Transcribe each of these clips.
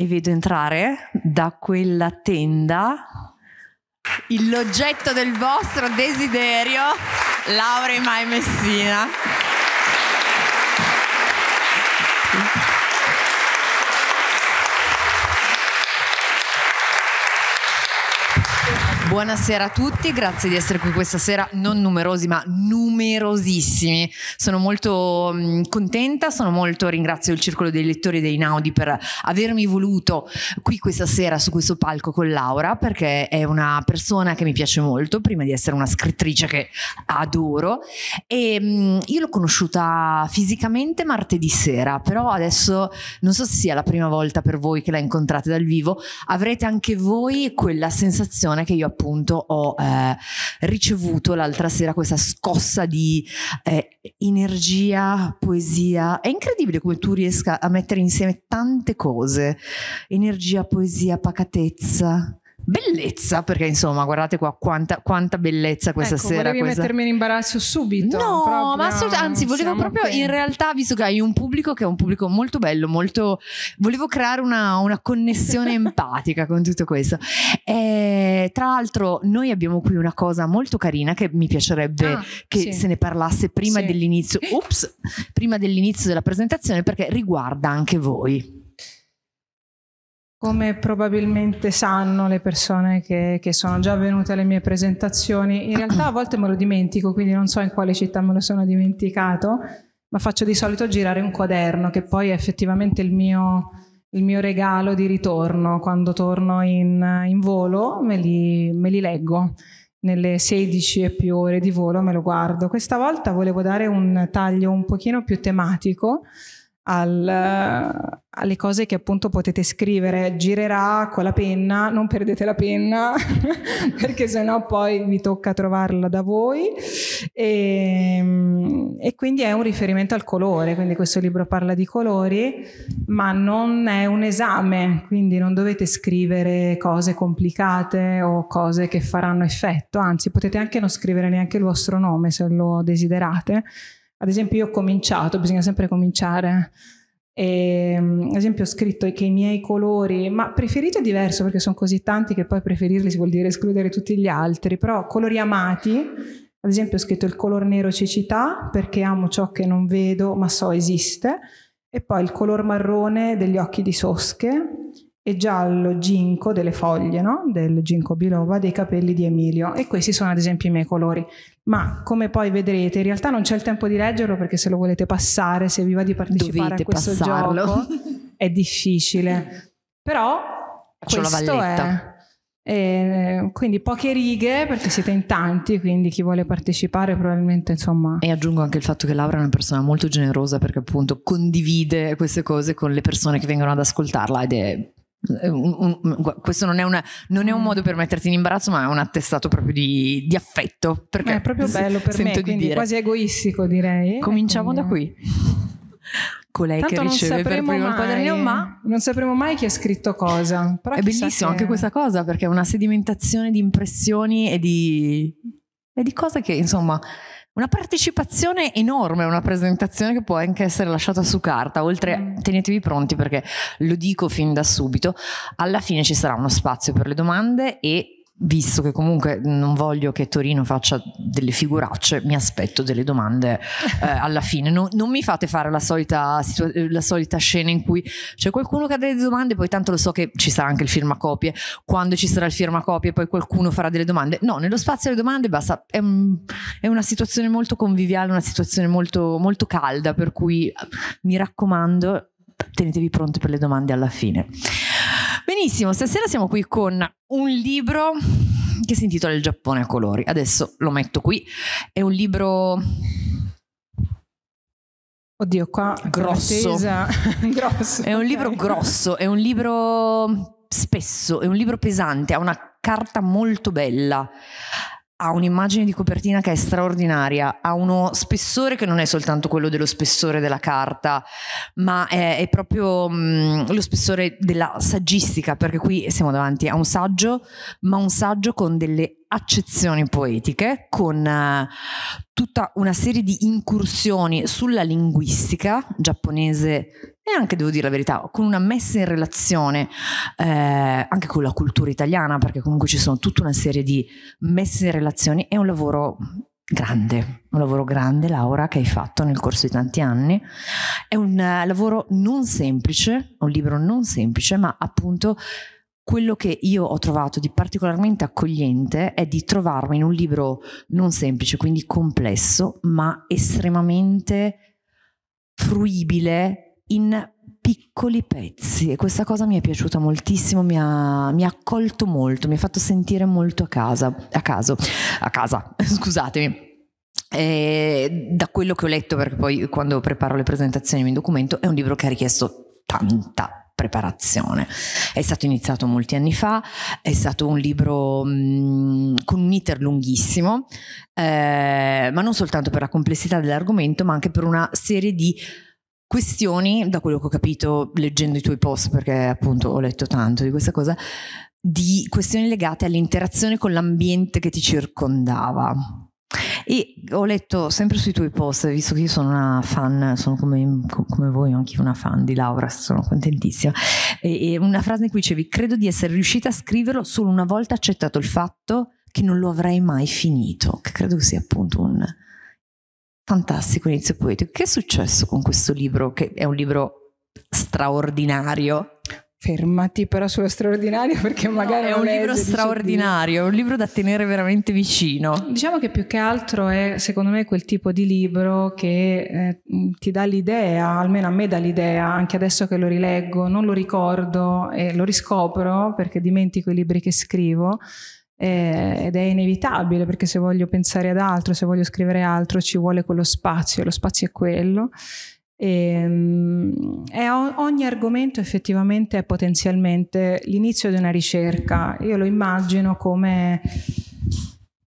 e vedo entrare da quella tenda l'oggetto del vostro desiderio, Laura e Mai Messina. Buonasera a tutti, grazie di essere qui questa sera, non numerosi ma numerosissimi. Sono molto mm, contenta, sono molto ringrazio il Circolo dei Lettori dei Naudi per avermi voluto qui questa sera su questo palco con Laura perché è una persona che mi piace molto, prima di essere una scrittrice che adoro e mm, io l'ho conosciuta fisicamente martedì sera, però adesso non so se sia la prima volta per voi che la incontrate dal vivo, avrete anche voi quella sensazione che io appunto appunto ho eh, ricevuto l'altra sera questa scossa di eh, energia, poesia. È incredibile come tu riesca a mettere insieme tante cose. Energia, poesia, pacatezza bellezza, perché insomma, guardate qua quanta, quanta bellezza questa ecco, sera. Volevi questa... mettermi in imbarazzo subito? No, proprio, ma assolut- anzi, volevo proprio qui. in realtà, visto che hai un pubblico che è un pubblico molto bello, molto... volevo creare una, una connessione empatica con tutto questo. E, eh, tra l'altro, noi abbiamo qui una cosa molto carina che mi piacerebbe ah, che sì. se ne parlasse prima sì. dell'inizio, ups, prima dell'inizio della presentazione, perché riguarda anche voi. Come probabilmente sanno le persone che, che, sono già venute alle mie presentazioni, in realtà a volte me lo dimentico, quindi non so in quale città me lo sono dimenticato, ma faccio di solito girare un quaderno che poi è effettivamente il mio, il mio regalo di ritorno. Quando torno in, in volo me li, me li, leggo, nelle 16 e più ore di volo me lo guardo. Questa volta volevo dare un taglio un pochino più tematico al, alle cose che appunto potete scrivere. Girerà con la penna, non perdete la penna perché sennò poi vi tocca trovarla da voi. E, ehm, e, quindi è un riferimento al colore, quindi questo libro parla di colori, ma non è un esame, quindi non dovete scrivere cose complicate o cose che faranno effetto, anzi potete anche non scrivere neanche il vostro nome se lo desiderate ad esempio io ho cominciato, bisogna sempre cominciare. E, ehm, ad esempio ho scritto che i miei colori, ma preferito è diverso perché sono così tanti che poi preferirli si vuol dire escludere tutti gli altri, però colori amati, ad esempio ho scritto il color nero cecità perché amo ciò che non vedo ma so esiste, e poi il color marrone degli occhi di sosche e giallo ginco delle foglie, no? del ginkgo biloba, dei capelli di Emilio. E questi sono ad esempio i miei colori. Ma come poi vedrete, in realtà non c'è il tempo di leggerlo perché se lo volete passare, se vi va di partecipare Dovete a questo passarlo. gioco, è difficile. Però Faccio questo è... E eh, quindi poche righe perché siete in tanti, quindi chi vuole partecipare probabilmente insomma. E aggiungo anche il fatto che Laura è una persona molto generosa perché appunto condivide queste cose con le persone che vengono ad ascoltarla ed è eh, un, un, questo non è, una, non è, un mm. modo per metterti in imbarazzo, ma è un attestato proprio di, di affetto. Perché ma è proprio bello per me, quindi dire. quasi egoistico direi. Eh, Cominciamo da qui. Colei Tanto che riceve per primo mai, il quadernino, ma non sapremo mai chi ha scritto cosa. Però è bellissimo che... anche questa cosa perché è una sedimentazione di impressioni e di, e di cose che insomma una partecipazione enorme, una presentazione che può anche essere lasciata su carta, oltre mm. tenetevi pronti perché lo dico fin da subito, alla fine ci sarà uno spazio per le domande e visto che comunque non voglio che Torino faccia delle figuracce, mi aspetto delle domande eh, alla fine. Non, non, mi fate fare la solita, la solita, scena in cui c'è qualcuno che ha delle domande, poi tanto lo so che ci sarà anche il firmacopie. Quando ci sarà il firmacopie, poi qualcuno farà delle domande. No, nello spazio delle domande basta. È, è una situazione molto conviviale, una situazione molto, molto calda, per cui mi raccomando, tenetevi pronti per le domande alla fine. Benissimo, stasera siamo qui con un libro che si intitola Il Giappone a colori. Adesso lo metto qui. È un libro Oddio, qua grosso. grosso. È un okay. libro grosso, è un libro spesso, è un libro pesante, ha una carta molto bella ha un'immagine di copertina che è straordinaria, ha uno spessore che non è soltanto quello dello spessore della carta, ma è, è proprio mh, mm, lo spessore della saggistica, perché qui siamo davanti a un saggio, ma un saggio con delle accezioni poetiche, con eh, tutta una serie di incursioni sulla linguistica giapponese e anche, devo dire la verità, con una messa in relazione eh, anche con la cultura italiana, perché comunque ci sono tutta una serie di messe in relazione. è un lavoro grande, un lavoro grande Laura che hai fatto nel corso di tanti anni, è un uh, lavoro non semplice, un libro non semplice, ma appunto quello che io ho trovato di particolarmente accogliente è di trovarmi in un libro non semplice, quindi complesso, ma estremamente fruibile in piccoli pezzi e questa cosa mi è piaciuta moltissimo, mi ha, mi ha accolto molto, mi ha fatto sentire molto a casa, a caso, a casa, scusatemi. E da quello che ho letto, perché poi quando preparo le presentazioni mi documento, è un libro che ha richiesto tanta preparazione. È stato iniziato molti anni fa, è stato un libro mh, con un iter lunghissimo, eh, ma non soltanto per la complessità dell'argomento, ma anche per una serie di questioni, da quello che ho capito leggendo i tuoi post, perché appunto ho letto tanto di questa cosa, di questioni legate all'interazione con l'ambiente che ti circondava. E ho letto sempre sui tuoi post, visto che io sono una fan, sono come, come voi, anche una fan di Laura, sono contentissima. E, e una frase in cui dicevi: Credo di essere riuscita a scriverlo solo una volta accettato il fatto che non lo avrei mai finito, che credo sia appunto un fantastico inizio poetico. Che è successo con questo libro, che è un libro straordinario? fermati però sullo straordinario perché magari no, è un libro straordinario, è un libro da tenere veramente vicino. Diciamo che più che altro è secondo me quel tipo di libro che eh, ti dà l'idea, almeno a me dà l'idea, anche adesso che lo rileggo, non lo ricordo e lo riscopro perché dimentico i libri che scrivo eh, ed è inevitabile perché se voglio pensare ad altro, se voglio scrivere altro ci vuole quello spazio, lo spazio è quello e, ehm, e ogni argomento effettivamente è potenzialmente l'inizio di una ricerca. Io lo immagino come,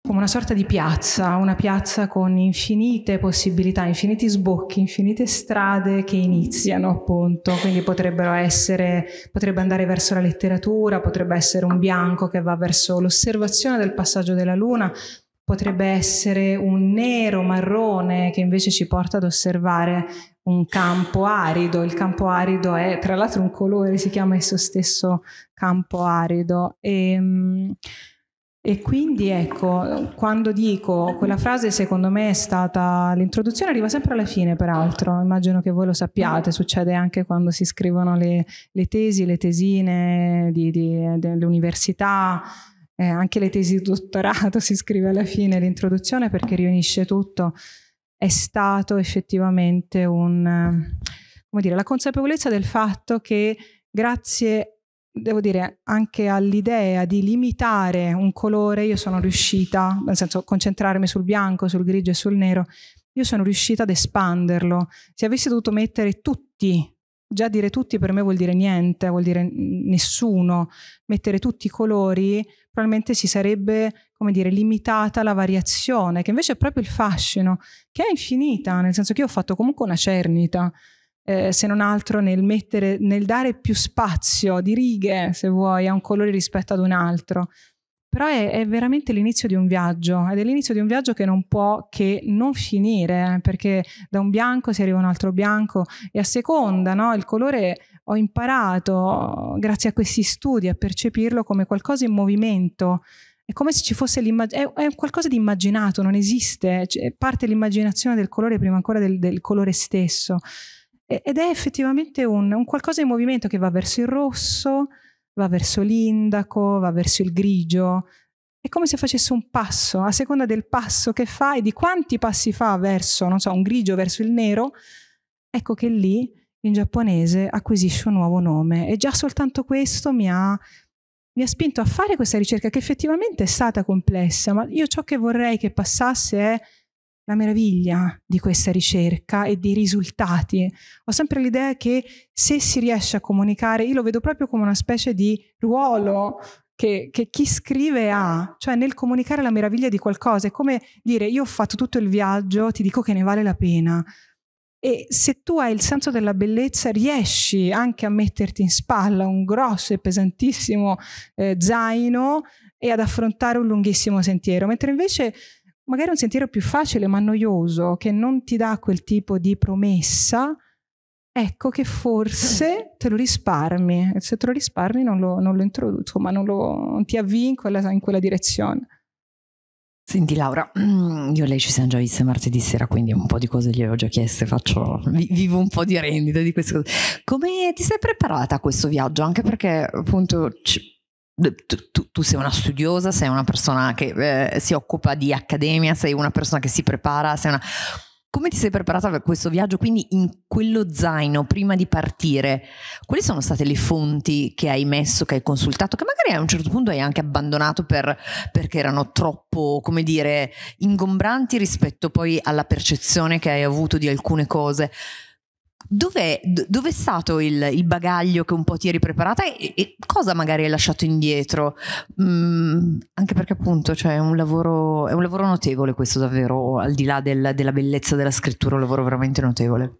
come una sorta di piazza, una piazza con infinite possibilità, infiniti sbocchi, infinite strade che iniziano appunto, quindi potrebbero essere, potrebbe andare verso la letteratura, potrebbe essere un bianco che va verso l'osservazione del passaggio della luna, potrebbe essere un nero marrone che invece ci porta ad osservare un campo arido. Il campo arido è tra l'altro un colore, si chiama esso stesso campo arido. E, ehm, e quindi ecco, quando dico quella frase, secondo me è stata l'introduzione, arriva sempre alla fine, peraltro. Immagino che voi lo sappiate, succede anche quando si scrivono le, le tesi, le tesine di, di, delle eh, anche le tesi di dottorato si scrive alla fine l'introduzione perché riunisce tutto, è stato effettivamente un, come dire, la consapevolezza del fatto che grazie, devo dire, anche all'idea di limitare un colore, io sono riuscita, nel senso concentrarmi sul bianco, sul grigio e sul nero, io sono riuscita ad espanderlo. Se avessi dovuto mettere tutti già dire tutti per me vuol dire niente, vuol dire nessuno, mettere tutti i colori probabilmente si sarebbe, come dire, limitata la variazione, che invece è proprio il fascino, che è infinita, nel senso che io ho fatto comunque una cernita, eh, se non altro nel, mettere, nel dare più spazio di righe, se vuoi, a un colore rispetto ad un altro. Però è, è veramente l'inizio di un viaggio ed è l'inizio di un viaggio che non può che non finire perché da un bianco si arriva a un altro bianco e a seconda no, il colore ho imparato grazie a questi studi a percepirlo come qualcosa in movimento è come se ci fosse l'immaginazione, è, è, qualcosa di immaginato, non esiste, cioè, parte l'immaginazione del colore prima ancora del, del colore stesso. E, ed è effettivamente un, un, qualcosa in movimento che va verso il rosso, va verso l'indaco, va verso il grigio. È come se facesse un passo, a seconda del passo che fa e di quanti passi fa verso, non so, un grigio verso il nero, ecco che lì in giapponese acquisisce un nuovo nome. E già soltanto questo mi ha, mi ha spinto a fare questa ricerca che effettivamente è stata complessa, ma io ciò che vorrei che passasse è la meraviglia di questa ricerca e dei risultati. Ho sempre l'idea che se si riesce a comunicare, io lo vedo proprio come una specie di ruolo che, che, chi scrive ha, cioè nel comunicare la meraviglia di qualcosa, è come dire io ho fatto tutto il viaggio, ti dico che ne vale la pena. E se tu hai il senso della bellezza, riesci anche a metterti in spalla un grosso e pesantissimo eh, zaino e ad affrontare un lunghissimo sentiero, mentre invece magari un sentiero più facile ma noioso, che non ti dà quel tipo di promessa, ecco che forse te lo risparmi. se te lo risparmi non lo, non lo introduco, ma non, lo, non ti avvii in quella, in quella direzione. Senti Laura, mm, io e lei ci siamo già viste martedì sera, quindi un po' di cose gliele ho già chieste, faccio, vivo un po' di rendita di queste cose. Come ti sei preparata a questo viaggio? Anche perché appunto Ci, tu, tu, sei una studiosa, sei una persona che eh, si occupa di accademia, sei una persona che si prepara, sei una... Come ti sei preparata per questo viaggio? Quindi in quello zaino, prima di partire, quali sono state le fonti che hai messo, che hai consultato, che magari a un certo punto hai anche abbandonato per, perché erano troppo, come dire, ingombranti rispetto poi alla percezione che hai avuto di alcune cose? Dov'è, dov'è stato il, il, bagaglio che un po' ti eri preparata e, e cosa magari hai lasciato indietro? Mm, anche perché appunto cioè, è, un lavoro, è, un lavoro, notevole questo davvero, al di là del, della bellezza della scrittura, un lavoro veramente notevole.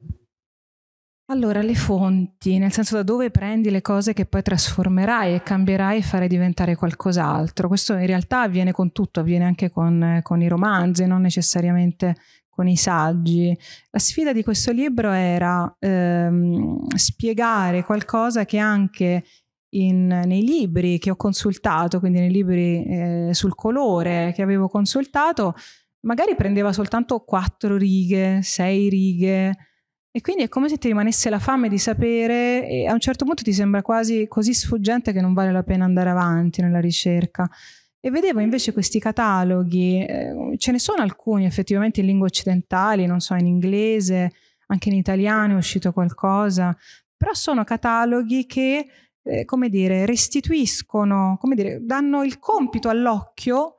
Allora, le fonti, nel senso da dove prendi le cose che poi trasformerai e cambierai e farai diventare qualcos'altro. Questo in realtà avviene con tutto, avviene anche con, con i romanzi, non necessariamente con i saggi. La sfida di questo libro era ehm, spiegare qualcosa che anche in, nei libri che ho consultato, quindi nei libri eh, sul colore che avevo consultato, magari prendeva soltanto quattro righe, sei righe. E quindi è come se ti rimanesse la fame di sapere e a un certo punto ti sembra quasi così sfuggente che non vale la pena andare avanti nella ricerca. E vedevo invece mm. questi cataloghi, ehm, ce ne sono alcuni effettivamente in lingue occidentali, non so, in inglese, anche in italiano è uscito qualcosa, però sono cataloghi che, eh, come dire, restituiscono, come dire, danno il compito all'occhio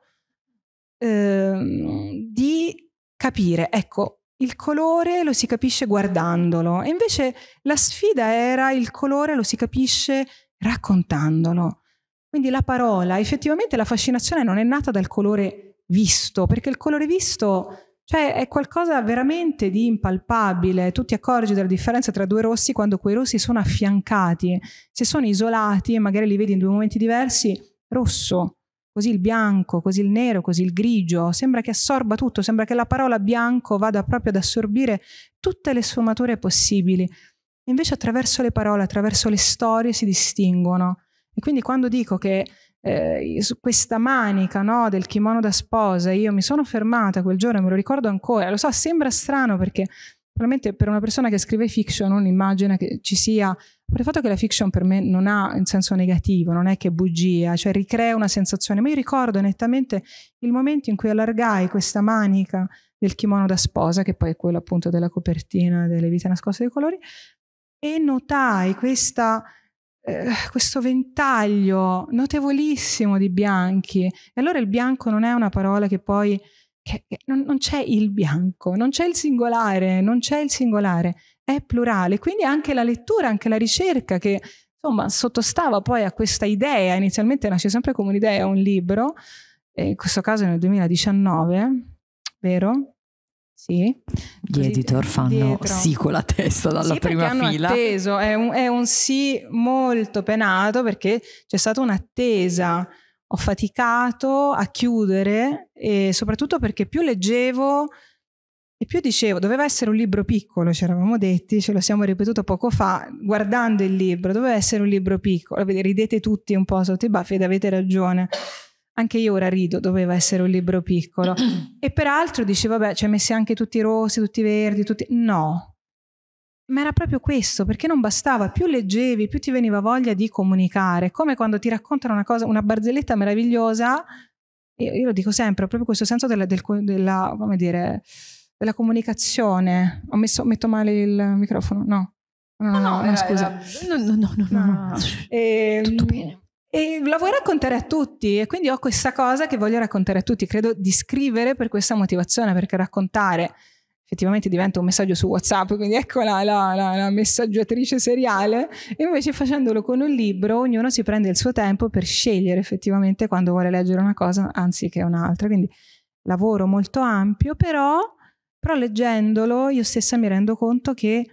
eh, di capire, ecco, il colore lo si capisce guardandolo e invece la sfida era il colore lo si capisce raccontandolo. Quindi la parola, effettivamente la fascinazione non è nata dal colore visto, perché il colore visto cioè è qualcosa veramente di impalpabile, tu ti accorgi della differenza tra due rossi quando quei rossi sono affiancati, se sono isolati e magari li vedi in due momenti diversi, rosso, così il bianco, così il nero, così il grigio, sembra che assorba tutto, sembra che la parola bianco vada proprio ad assorbire tutte le sfumature possibili. Invece attraverso le parole, attraverso le storie si distinguono e quindi quando dico che eh, su questa manica no, del kimono da sposa, io mi sono fermata quel giorno, me lo ricordo ancora, lo so, sembra strano perché veramente per una persona che scrive fiction non immagina che ci sia, per il fatto che la fiction per me non ha in senso negativo, non è che è bugia, cioè ricrea una sensazione, ma io ricordo nettamente il momento in cui allargai questa manica del kimono da sposa, che poi è quello appunto della copertina delle vite nascoste dei colori, e notai questa eh, questo ventaglio notevolissimo di bianchi. E allora il bianco non è una parola che poi... Che, che non, non c'è il bianco, non c'è il singolare, non c'è il singolare, è plurale. Quindi anche la lettura, anche la ricerca che insomma sottostava poi a questa idea, inizialmente nasce sempre come un'idea, un libro, eh, in questo caso nel 2019, vero? Sì. Gli editor eh, fanno dietro. sì con la testa dalla sì, prima fila. Atteso. È, un, è un sì molto penato perché c'è stata un'attesa. Ho faticato a chiudere e soprattutto perché più leggevo e più dicevo, doveva essere un libro piccolo, ci eravamo detti, ce lo siamo ripetuto poco fa, guardando il libro, doveva essere un libro piccolo, ridete tutti un po' sotto i baffi ed avete ragione, anche io ora rido, doveva essere un libro piccolo. e peraltro dicevo, vabbè, ci hai messi anche tutti i rossi, tutti i verdi, tutti... No. Ma era proprio questo, perché non bastava, più leggevi, più ti veniva voglia di comunicare, come quando ti raccontano una cosa, una barzelletta meravigliosa, io, io lo dico sempre, proprio questo senso della, del, della, come dire, della comunicazione. Ho messo, metto male il microfono? No. No, no, no, no, no scusa. no, no, no, no. no. no. E, ehm, Tutto bene. E la vuoi raccontare a tutti e quindi ho questa cosa che voglio raccontare a tutti. Credo di scrivere per questa motivazione, perché raccontare effettivamente diventa un messaggio su WhatsApp, quindi ecco la, la, la, la messaggiatrice seriale. E invece facendolo con un libro, ognuno si prende il suo tempo per scegliere effettivamente quando vuole leggere una cosa anziché un'altra. Quindi lavoro molto ampio, però, però leggendolo io stessa mi rendo conto che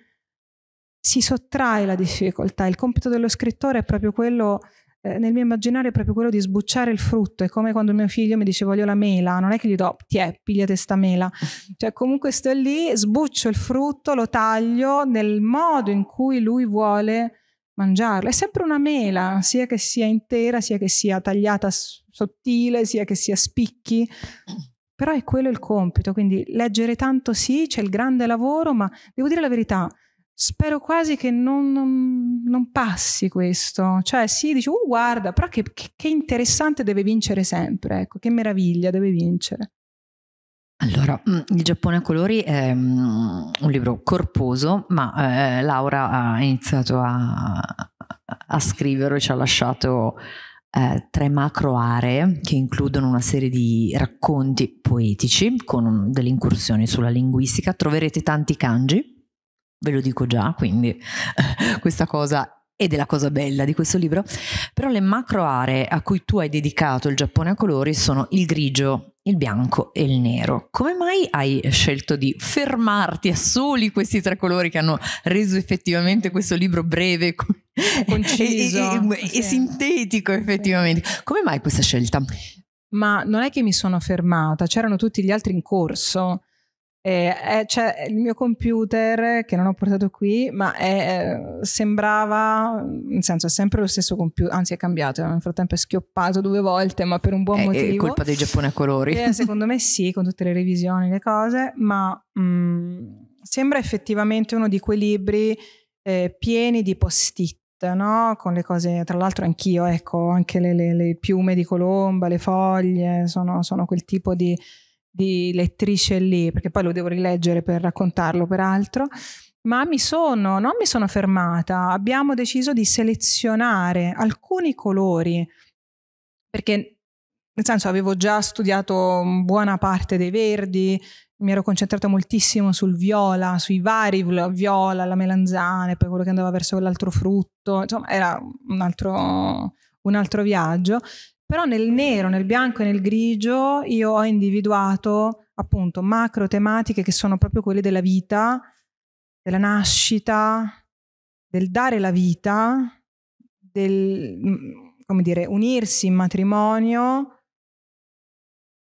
si sottrae la difficoltà. Il compito dello scrittore è proprio quello eh, nel mio immaginario è proprio quello di sbucciare il frutto. È come quando mio figlio mi dice voglio la mela, non è che gli do, ti è, pigliate sta mela. Cioè comunque sto lì, sbuccio il frutto, lo taglio nel modo in cui lui vuole mangiarlo. È sempre una mela, sia che sia intera, sia che sia tagliata sottile, sia che sia spicchi. Però è quello il compito, quindi leggere tanto sì, c'è il grande lavoro, ma devo dire la verità, spero quasi che non, non, non, passi questo. Cioè, sì, dici, oh, guarda, però che, che, che, interessante deve vincere sempre, ecco, che meraviglia deve vincere. Allora, mm, Il Giappone a colori è mm, un libro corposo, ma eh, Laura ha iniziato a, a scriverlo e ci ha lasciato eh, tre macro aree che includono una serie di racconti poetici con delle incursioni sulla linguistica. Troverete tanti kanji, ve lo dico già, quindi questa cosa ed è la cosa bella di questo libro, però le macro aree a cui tu hai dedicato il Giappone a colori sono il grigio, il bianco e il nero. Come mai hai scelto di fermarti a soli questi tre colori che hanno reso effettivamente questo libro breve conciso e, e, sì. e sintetico effettivamente? Come mai questa scelta? Ma non è che mi sono fermata, c'erano tutti gli altri in corso eh, cioè, il mio computer che non ho portato qui, ma è, sembrava, nel senso è sempre lo stesso computer, anzi è cambiato, nel frattempo è schioppato due volte, ma per un buon è, motivo. È colpa del Giappone a colori. Eh, secondo me sì, con tutte le revisioni, le cose, ma mh, mm, sembra effettivamente uno di quei libri eh, pieni di post-it. No? con le cose tra l'altro anch'io ecco anche le, le, le piume di colomba le foglie sono, sono quel tipo di, di lettrice lì, perché poi lo devo rileggere per raccontarlo, peraltro ma mi sono, non mi sono fermata, abbiamo deciso di selezionare alcuni colori, perché nel senso avevo già studiato buona parte dei verdi, mi ero concentrata moltissimo sul viola, sui vari viola, la melanzana, e poi quello che andava verso l'altro frutto, insomma era un altro, un altro viaggio però nel nero, nel bianco e nel grigio io ho individuato appunto macro tematiche che sono proprio quelle della vita, della nascita, del dare la vita, del mm, come dire, unirsi in matrimonio.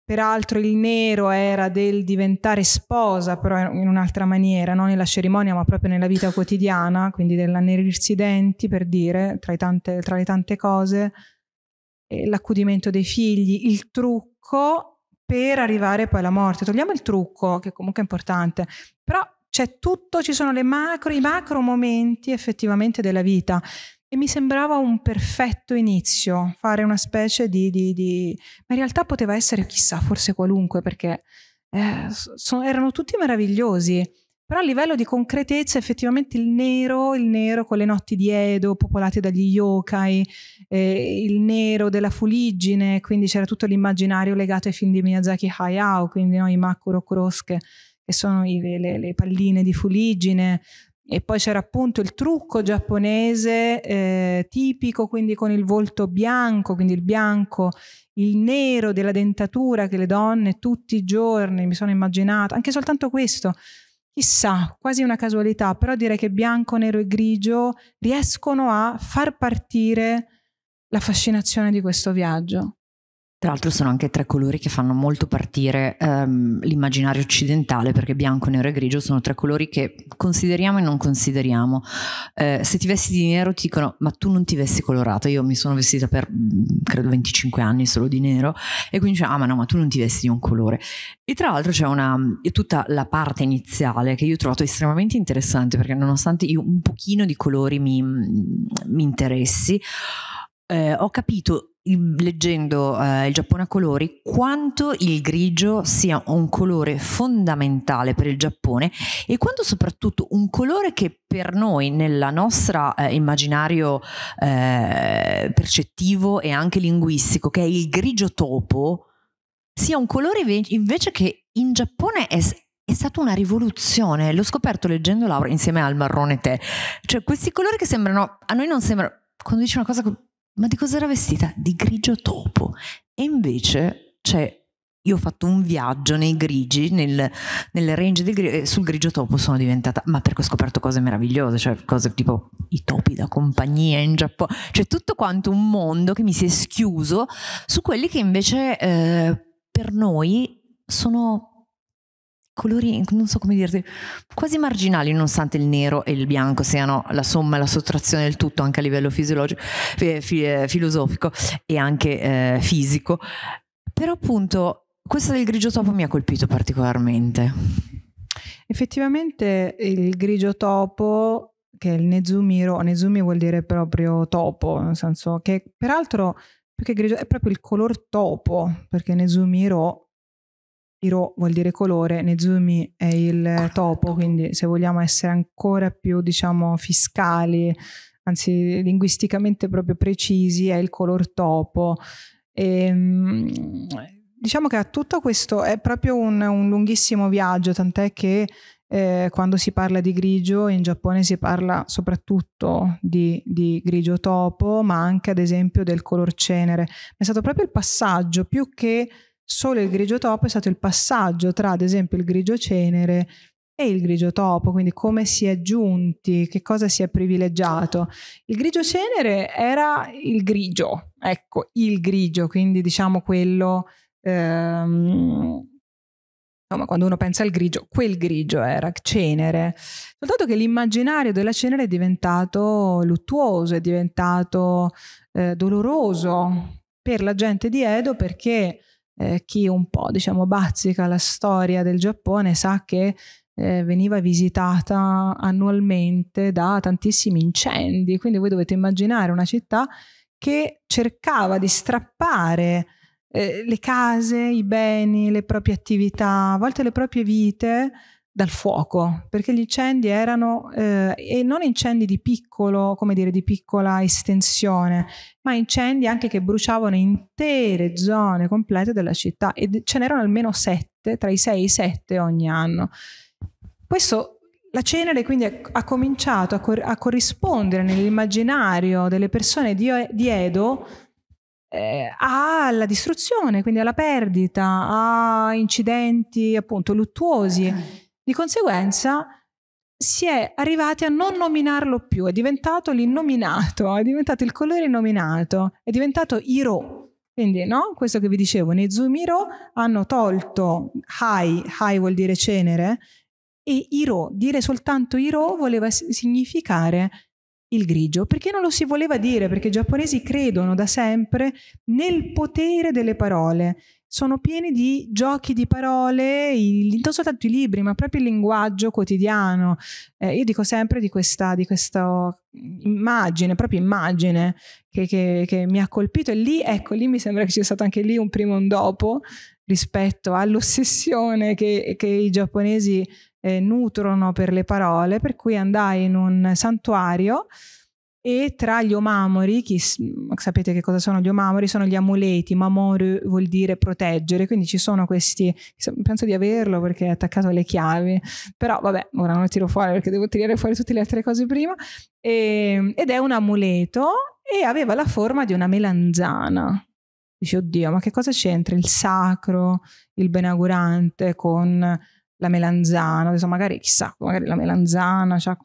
Peraltro il nero era del diventare sposa, però in un'altra maniera, non nella cerimonia, ma proprio nella vita quotidiana, quindi dell'annerirsi i denti, per dire, tra, tante, tra le tante cose. Eh, l'accudimento dei figli, il trucco per arrivare poi alla morte. Togliamo il trucco, che comunque è importante, però c'è tutto, ci sono macro, i macro momenti effettivamente della vita. E mi sembrava un perfetto inizio, fare una specie di... di, di... Ma in realtà poteva essere chissà, forse qualunque, perché eh, so, erano tutti meravigliosi. Però a livello di concretezza effettivamente il nero, il nero con le notti di Edo popolate dagli yokai, eh, il nero della fuligine, quindi c'era tutto l'immaginario legato ai film di Miyazaki Hayao, quindi no, i Makuro Kurosuke, che sono i, le, le palline di fuligine. e poi c'era appunto il trucco giapponese eh, tipico, quindi con il volto bianco, quindi il bianco, il nero della dentatura che le donne tutti i giorni mi sono immaginata, anche soltanto questo, chissà, quasi una casualità, però direi che bianco, nero e grigio riescono a far partire la fascinazione di questo viaggio. Tra l'altro sono anche tre colori che fanno molto partire um, l'immaginario occidentale, perché bianco, nero e grigio sono tre colori che consideriamo e non consideriamo. Eh, se ti vesti di nero ti dicono ma tu non ti vesti colorata, io mi sono vestita per mm, credo 25 anni solo di nero e quindi dice ah ma no ma tu non ti vesti di un colore. E tra l'altro c'è una, mm, tutta la parte iniziale che io ho trovato estremamente interessante perché nonostante io un pochino di colori mi, mm, mi interessi, eh, ho capito leggendo eh, il Giappone a colori quanto il grigio sia un colore fondamentale per il Giappone e quanto soprattutto un colore che per noi nella nostra eh, immaginario eh, percettivo e anche linguistico che è il grigio topo sia un colore invece che in Giappone è è stata una rivoluzione, l'ho scoperto leggendo Laura insieme al marrone tè. Cioè questi colori che sembrano, a noi non sembrano, quando dici una cosa ma di cosa era vestita? Di grigio topo. E invece cioè, Io ho fatto un viaggio nei grigi, nel, nel range del grigio, sul grigio topo sono diventata, ma perché ho scoperto cose meravigliose, cioè cose tipo i topi da compagnia in Giappone, cioè tutto quanto un mondo che mi si è schiuso su quelli che invece eh, per noi sono colori, non so come dirti, quasi marginali, nonostante il nero e il bianco siano la somma e la sottrazione del tutto, anche a livello fisiologico, filosofico e anche eh, fisico. Però appunto questo del grigio topo mi ha colpito particolarmente. Effettivamente il grigio topo, che è il Nezumiro, Nezumi vuol dire proprio topo, nel senso che peraltro più che grigio è proprio il color topo, perché Nezumiro Iro vuol dire colore, Nezumi è il Corretto. topo, quindi se vogliamo essere ancora più, diciamo, fiscali, anzi linguisticamente proprio precisi, è il color topo. E, ehm, diciamo che ha tutto questo, è proprio un, un lunghissimo viaggio, tant'è che eh, quando si parla di grigio in Giappone si parla soprattutto di, di, grigio topo, ma anche ad esempio del color cenere. È stato proprio il passaggio più che Solo il grigio topo è stato il passaggio tra, ad esempio, il grigio cenere e il grigio topo, quindi come si è giunti, che cosa si è privilegiato. Il grigio cenere era il grigio, ecco, il grigio, quindi diciamo quello... Ehm, insomma, quando uno pensa al grigio, quel grigio era cenere. Soltanto che l'immaginario della cenere è diventato luttuoso, è diventato eh, doloroso per la gente di Edo perché eh, chi un po' diciamo bazzica la storia del Giappone sa che eh, veniva visitata annualmente da tantissimi incendi, quindi voi dovete immaginare una città che cercava di strappare eh, le case, i beni, le proprie attività, a volte le proprie vite dal fuoco, perché gli incendi erano, eh, e non incendi di piccolo, come dire, di piccola estensione, ma incendi anche che bruciavano intere zone complete della città e ce n'erano almeno sette, tra i sei e i sette ogni anno. Questo, la cenere quindi ha cominciato a, cor- a corrispondere nell'immaginario delle persone di, di Edo eh, alla distruzione, quindi alla perdita, a incidenti appunto luttuosi di conseguenza si è arrivati a non nominarlo più, è diventato l'innominato, è diventato il colore nominato, è diventato Iro. Quindi, no? Questo che vi dicevo, nei Zumiro hanno tolto Hai, Hai vuol dire cenere, e Iro, dire soltanto Iro voleva significare il grigio, perché non lo si voleva dire, perché i giapponesi credono da sempre nel potere delle parole sono pieni di giochi di parole, il, non soltanto i libri, ma proprio il linguaggio quotidiano. Eh, io dico sempre di questa, di questa immagine, proprio immagine, che, che, che, mi ha colpito e lì, ecco, lì mi sembra che ci sia stato anche lì un primo e un dopo rispetto all'ossessione che, che i giapponesi eh, nutrono per le parole, per cui andai in un santuario e tra gli omamori, chi, sapete che cosa sono gli omamori? Sono gli amuleti, mamoru vuol dire proteggere, quindi ci sono questi, penso di averlo perché è attaccato alle chiavi, però vabbè, ora non lo tiro fuori perché devo tirare fuori tutte le altre cose prima, e, ehm, ed è un amuleto e aveva la forma di una melanzana. Dici, oddio, ma che cosa c'entra il sacro, il benaugurante con la melanzana? Adesso magari chissà, magari la melanzana... Cioè...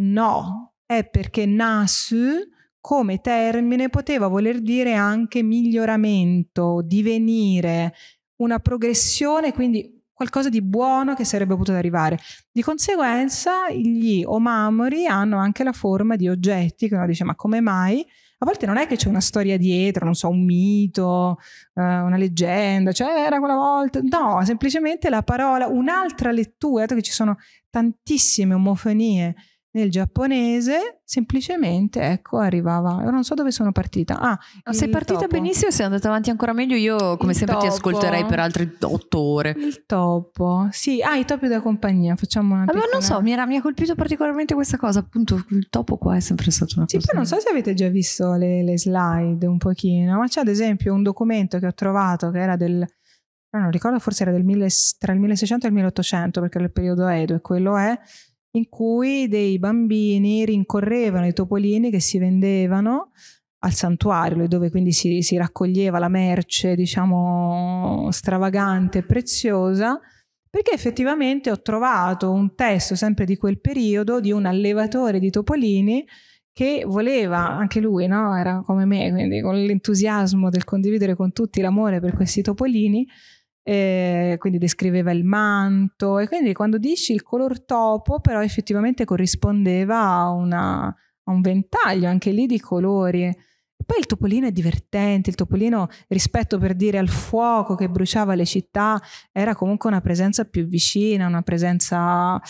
No, è perché nasu come termine poteva voler dire anche miglioramento, divenire, una progressione, quindi qualcosa di buono che sarebbe potuto arrivare. Di conseguenza gli omamori hanno anche la forma di oggetti, che uno dice ma come mai? A volte non è che c'è una storia dietro, non so, un mito, eh, una leggenda, c'era cioè quella volta, no, semplicemente la parola, un'altra lettura, dato che ci sono tantissime omofonie nel giapponese semplicemente ecco arrivava io non so dove sono partita ah no, sei partita topo. benissimo sei andata avanti ancora meglio io come il sempre topo. ti ascolterei per altre otto ore il topo sì ah i topi da compagnia facciamo una allora, ah, piccola... non so mi, era, mi, ha colpito particolarmente questa cosa appunto il topo qua è sempre stato una sì, cosa sì poi non so se avete già visto le, le slide un pochino ma c'è ad esempio un documento che ho trovato che era del non ricordo forse era del mille, tra il 1600 e il 1800 perché il periodo Edo e quello è in cui dei bambini rincorrevano i topolini che si vendevano al santuario, dove quindi si, si raccoglieva la merce, diciamo, stravagante e preziosa, perché effettivamente ho trovato un testo sempre di quel periodo di un allevatore di topolini che voleva, anche lui no? era come me, quindi con l'entusiasmo del condividere con tutti l'amore per questi topolini, eh, quindi descriveva il manto e quindi quando dici il color topo però effettivamente corrispondeva a, una, a un ventaglio anche lì di colori. Poi il topolino è divertente, il topolino rispetto per dire al fuoco che bruciava le città era comunque una presenza più vicina, una presenza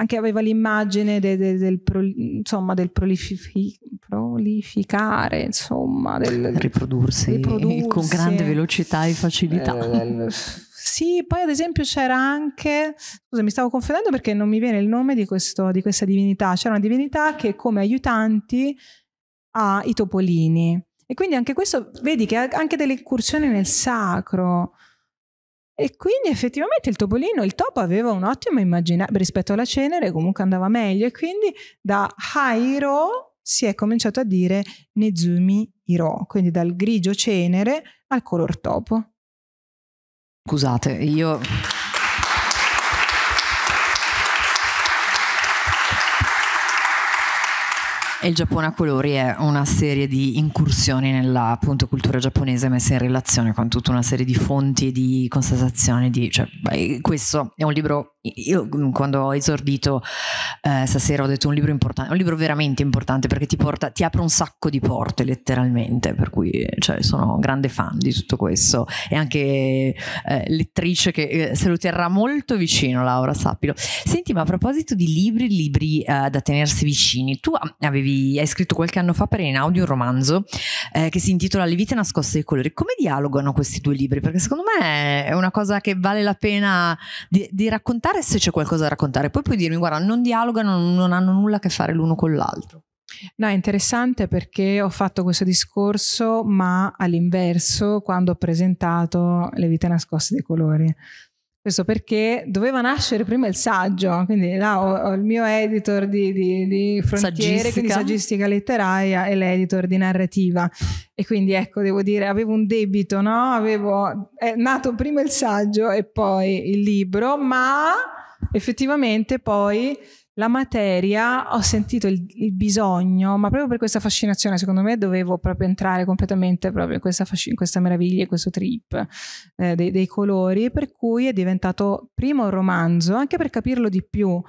anche aveva l'immagine de, de, del, pro, insomma, del prolific, prolificare, insomma, del riprodursi, riprodursi, con grande velocità e facilità. Eh, sì, poi ad esempio c'era anche, scusa mi stavo confondendo perché non mi viene il nome di, questo, di questa divinità, c'era una divinità che come aiutanti ha i topolini e quindi anche questo, vedi che anche delle incursioni nel sacro. E quindi effettivamente il topolino, il topo aveva un ottimo immaginario rispetto alla cenere, comunque andava meglio e quindi da Hairo si è cominciato a dire Nezumi Hiro, quindi dal grigio cenere al color topo. Scusate, io il Giappone a colori è una serie di incursioni nella appunto, cultura giapponese messa in relazione con tutta una serie di fonti e di constatazioni. Di, cioè, beh, questo è un libro io mm, quando ho esordito eh, stasera ho detto un libro importante, un libro veramente importante perché ti, porta, ti apre un sacco di porte letteralmente, per cui eh, cioè, sono grande fan di tutto questo e anche eh, lettrice che eh, se lo terrà molto vicino Laura, sappilo. Senti, ma a proposito di libri, libri eh, da tenersi vicini, tu avevi, hai scritto qualche anno fa per in un romanzo eh, che si intitola Le vite nascoste dei colori, come dialogano questi due libri? Perché secondo me è una cosa che vale la pena di, di raccontare raccontare se c'è qualcosa da raccontare, poi puoi dirmi guarda non dialogano, non hanno nulla a che fare l'uno con l'altro. No, è interessante perché ho fatto questo discorso, ma all'inverso quando ho presentato Le vite nascoste dei colori, questo perché doveva nascere prima il saggio, quindi là ho, ho il mio editor di, di, di frontiere, saggistica. quindi saggistica letteraria e l'editor di narrativa. E quindi ecco, devo dire, avevo un debito, no? Avevo, è nato prima il saggio e poi il libro, ma effettivamente poi la materia ho sentito il, il, bisogno, ma proprio per questa fascinazione, secondo me dovevo proprio entrare completamente proprio in questa, fasc- in questa meraviglia, in questo trip eh, dei, dei, colori, per cui è diventato primo un romanzo, anche per capirlo di più,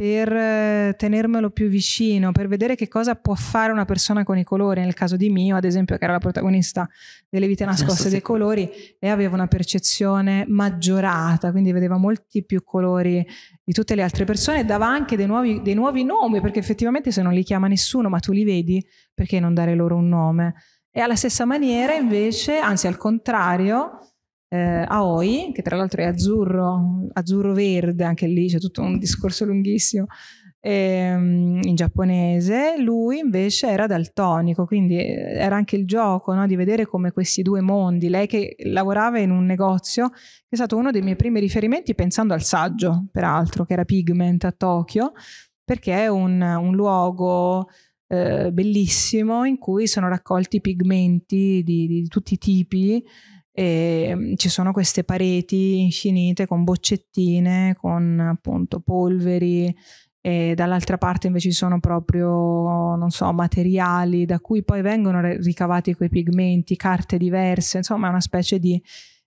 per eh, tenermelo più vicino, per vedere che cosa può fare una persona con i colori. Nel caso di Mio, ad esempio, che era la protagonista delle Vite Nascoste dei Colori, lei aveva una percezione maggiorata, quindi vedeva molti più colori di tutte le altre persone e dava anche dei nuovi, dei nuovi nomi, perché effettivamente se non li chiama nessuno, ma tu li vedi, perché non dare loro un nome? E alla stessa maniera, invece, anzi al contrario, eh, Aoi, che tra l'altro è azzurro, azzurro-verde, anche lì c'è tutto un discorso lunghissimo, ehm, in giapponese, lui invece era daltonico, quindi eh, era anche il gioco no? di vedere come questi due mondi, lei che lavorava in un negozio, che è stato uno dei miei primi riferimenti pensando al saggio, peraltro, che era Pigment a Tokyo, perché è un, un luogo... Eh, bellissimo in cui sono raccolti pigmenti di, di tutti i tipi e ehm, ci sono queste pareti infinite con boccettine, con appunto polveri e dall'altra parte invece ci sono proprio, non so, materiali da cui poi vengono ricavati quei pigmenti, carte diverse, insomma è una specie di,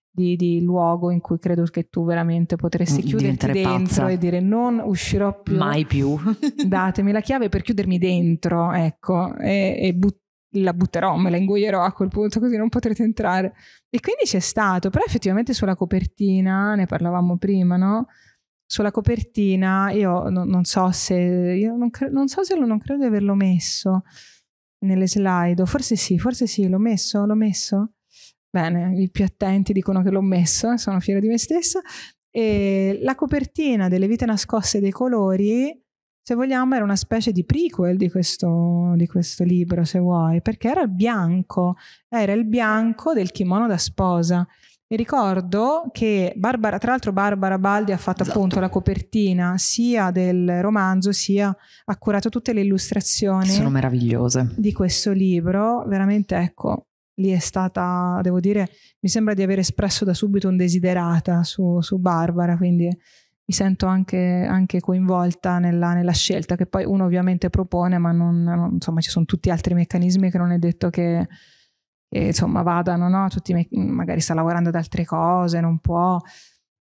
di, di luogo in cui credo che tu veramente potresti mm, chiuderti dentro pazza. e dire non uscirò più. Mai più. datemi la chiave per chiudermi dentro, ecco, e, e butt- la butterò, me la ingoierò a quel punto così non potrete entrare. E quindi c'è stato, però effettivamente sulla copertina, ne parlavamo prima, no? Sulla copertina io non, non so se, io non, cre- non so se lo, non credo di averlo messo nelle slide, forse sì, forse sì, l'ho messo, l'ho messo. Bene, i più attenti dicono che l'ho messo, sono fiera di me stessa. E la copertina delle vite nascoste dei colori se vogliamo, era una specie di prequel di questo, di questo, libro, se vuoi, perché era il bianco, era il bianco del kimono da sposa. Mi ricordo che Barbara, tra l'altro Barbara Baldi ha fatto esatto. appunto la copertina sia del romanzo sia ha curato tutte le illustrazioni. Sono meravigliose. Di questo libro, veramente ecco, lì è stata, devo dire, mi sembra di aver espresso da subito un desiderata su, su Barbara, quindi mi sento anche, anche coinvolta nella, nella, scelta che poi uno ovviamente propone, ma non, non, insomma ci sono tutti altri meccanismi che non è detto che, che insomma vadano, no? Tutti magari sta lavorando ad altre cose, non può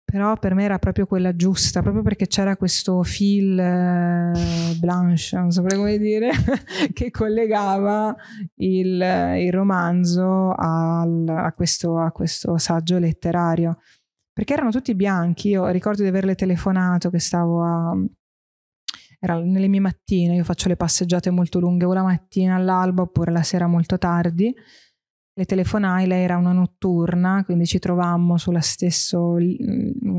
però per me era proprio quella giusta, proprio perché c'era questo fil eh, blanche, non saprei come dire, che collegava il, il romanzo al, a, questo, a, questo, saggio letterario perché erano tutti bianchi. Io ricordo di averle telefonato che stavo a... Era nelle mie mattine, io faccio le passeggiate molto lunghe o la mattina all'alba oppure la sera molto tardi. Le telefonai, lei era una notturna, quindi ci trovammo sulla, stesso,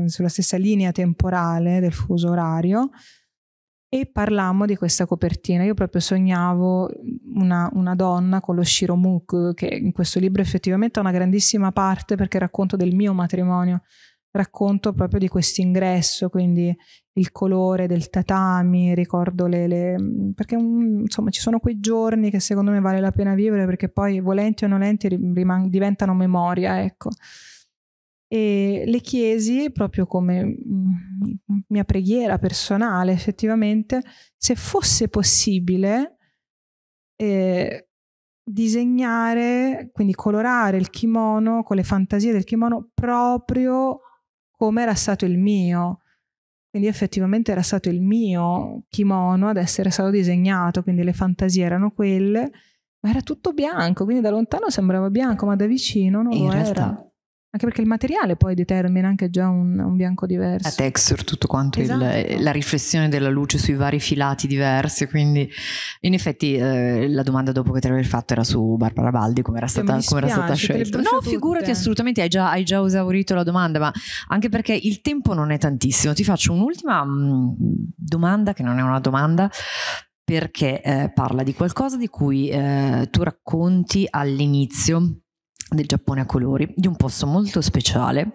sulla stessa linea temporale del fuso orario e parlammo di questa copertina. Io proprio sognavo una, una donna con lo Shiromuk, che in questo libro effettivamente ha una grandissima parte perché racconto del mio matrimonio, racconto proprio di questo ingresso, quindi il colore del tatami, ricordo le... le perché un, insomma ci sono quei giorni che secondo me vale la pena vivere perché poi volenti o nolenti riman- diventano memoria, ecco e le chiesi proprio come mm, mia preghiera personale effettivamente se fosse possibile eh, disegnare, quindi colorare il kimono con le fantasie del kimono proprio come era stato il mio. Quindi effettivamente era stato il mio kimono ad essere stato disegnato, quindi le fantasie erano quelle, ma era tutto bianco, quindi da lontano sembrava bianco, ma da vicino non In lo realtà, anche perché il materiale poi determina anche già un, un bianco diverso. La texture, tutto quanto, esatto. il, la riflessione della luce sui vari filati diversi. Quindi, in effetti, eh, la domanda dopo che te l'avevi fatto era su Barbara Baldi, come era cioè, stata, come era stata scelta. No, tutte. figurati assolutamente, hai già, hai già, esaurito la domanda, ma anche perché il tempo non è tantissimo. Ti faccio un'ultima mh, mm, domanda, che non è una domanda, perché eh, parla di qualcosa di cui eh, tu racconti all'inizio del Giappone a colori, di un posto molto speciale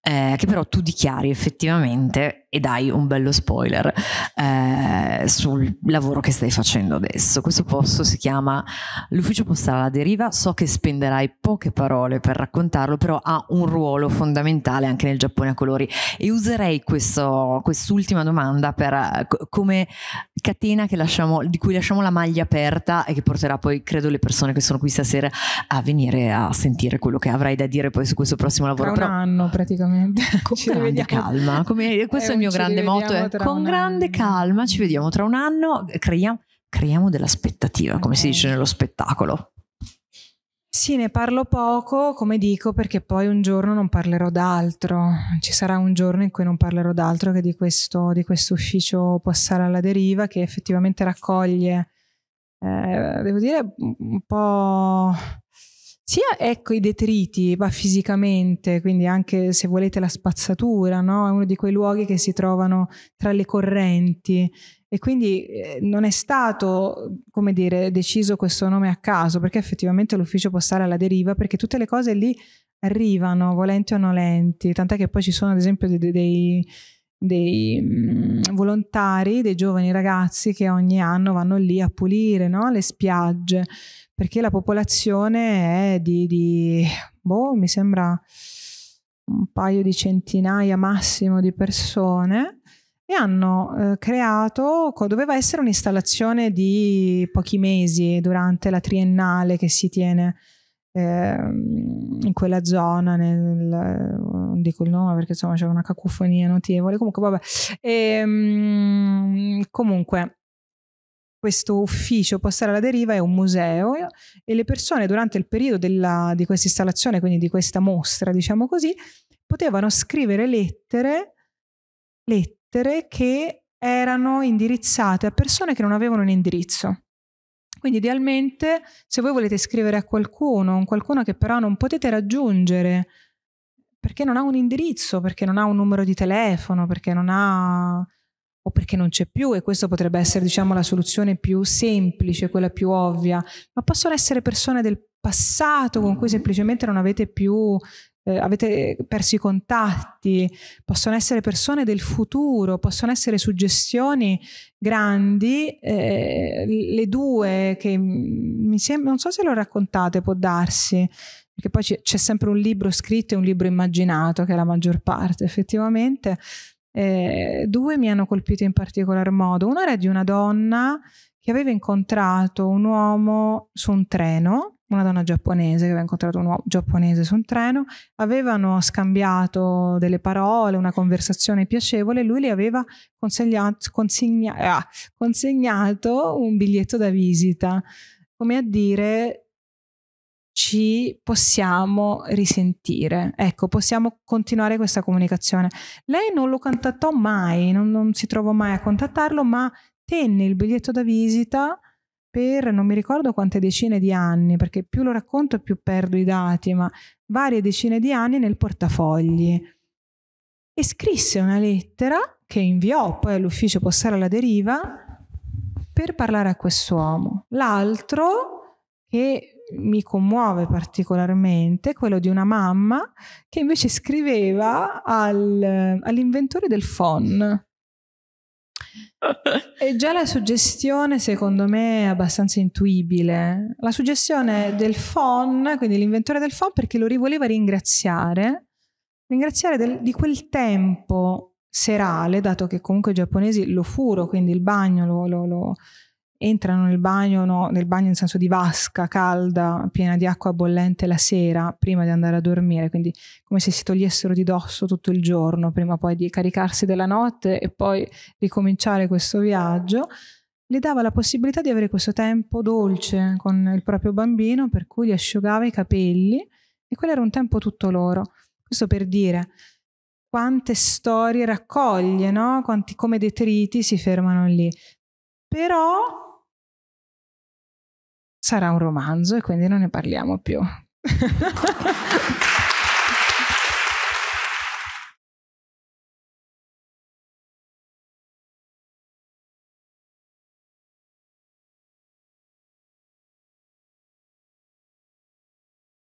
eh, che però tu dichiari effettivamente e dai un bello spoiler eh, sul lavoro che stai facendo adesso. Questo posto si chiama l'ufficio postale alla deriva, so che spenderai poche parole per raccontarlo, però ha un ruolo fondamentale anche nel Giappone a colori e userei questo, quest'ultima domanda per, eh, come catena lasciamo, di cui lasciamo la maglia aperta e che porterà poi credo le persone che sono qui stasera a venire a sentire quello che avrai da dire poi su questo prossimo lavoro. Tra un Però, anno praticamente. Con ci grande rivediamo. calma, Come, eh, questo eh, è il mio grande motto, eh. con grande anno. calma ci vediamo tra un anno, creiamo, creiamo dell'aspettativa, okay. come si dice nello spettacolo. Sì, ne parlo poco, come dico, perché poi un giorno non parlerò d'altro. Ci sarà un giorno in cui non parlerò d'altro che di questo, di questo ufficio Passare alla deriva, che effettivamente raccoglie, eh, devo dire, un po' sia ecco i detriti, ma fisicamente, quindi anche se volete la spazzatura, no? è uno di quei luoghi che si trovano tra le correnti e quindi eh, non è stato, come dire, deciso questo nome a caso, perché effettivamente l'ufficio può stare alla deriva, perché tutte le cose lì arrivano, volenti o nolenti, tant'è che poi ci sono ad esempio dei, dei dei mm, volontari, dei giovani ragazzi che ogni anno vanno lì a pulire no? le spiagge perché la popolazione è di, di boh, mi sembra un paio di centinaia massimo di persone e hanno eh, creato, doveva essere un'installazione di pochi mesi durante la triennale che si tiene eh, in quella zona, nel, non dico il nome perché insomma c'è una cacofonia notevole, comunque vabbè, e, ehm, comunque questo ufficio può stare alla Deriva è un museo e le persone durante il periodo della, di questa installazione, quindi di questa mostra, diciamo così, potevano scrivere lettere, lettere che erano indirizzate a persone che non avevano un indirizzo. Quindi idealmente se voi volete scrivere a qualcuno, un qualcuno che però non potete raggiungere perché non ha un indirizzo, perché non ha un numero di telefono, perché non ha o perché non c'è più e questa potrebbe essere diciamo la soluzione più semplice, quella più ovvia, ma possono essere persone del passato con cui semplicemente non avete più eh, avete perso i contatti, possono essere persone del futuro, possono essere suggestioni grandi. Eh, le due che mi sembra, non so se lo raccontate, può darsi, perché poi c'è sempre un libro scritto e un libro immaginato, che è la maggior parte effettivamente. Eh, due mi hanno colpito in particolar modo. Una era di una donna che aveva incontrato un uomo su un treno, una donna giapponese che aveva incontrato un uomo giapponese su un treno, avevano scambiato delle parole, una conversazione piacevole, lui le aveva consegna, ah, consegnato un biglietto da visita, come a dire ci possiamo risentire. Ecco, possiamo continuare questa comunicazione. Lei non lo contattò mai, non, non si trovò mai a contattarlo, ma tenne il biglietto da visita per non mi ricordo quante decine di anni, perché più lo racconto più perdo i dati, ma varie decine di anni nel portafogli. E scrisse una lettera che inviò poi all'ufficio postale alla deriva per parlare a quest'uomo. L'altro, che mi commuove particolarmente, quello di una mamma che invece scriveva al, all'inventore del phon. E già la suggestione, secondo me, è abbastanza intuibile. La suggestione del phon, quindi l'inventore del phon, perché lo rivoleva ringraziare, ringraziare del, di quel tempo serale, dato che comunque i giapponesi lo furo, quindi il bagno lo, lo, lo entrano nel bagno, no, nel bagno in senso di vasca calda, piena di acqua bollente la sera prima di andare a dormire, quindi come se si togliessero di dosso tutto il giorno prima poi di caricarsi della notte e poi ricominciare questo viaggio, le dava la possibilità di avere questo tempo dolce con il proprio bambino per cui gli asciugava i capelli e quello era un tempo tutto loro. Questo per dire quante storie raccoglie, no? Quanti come detriti si fermano lì. Però sarà un romanzo e quindi non ne parliamo più.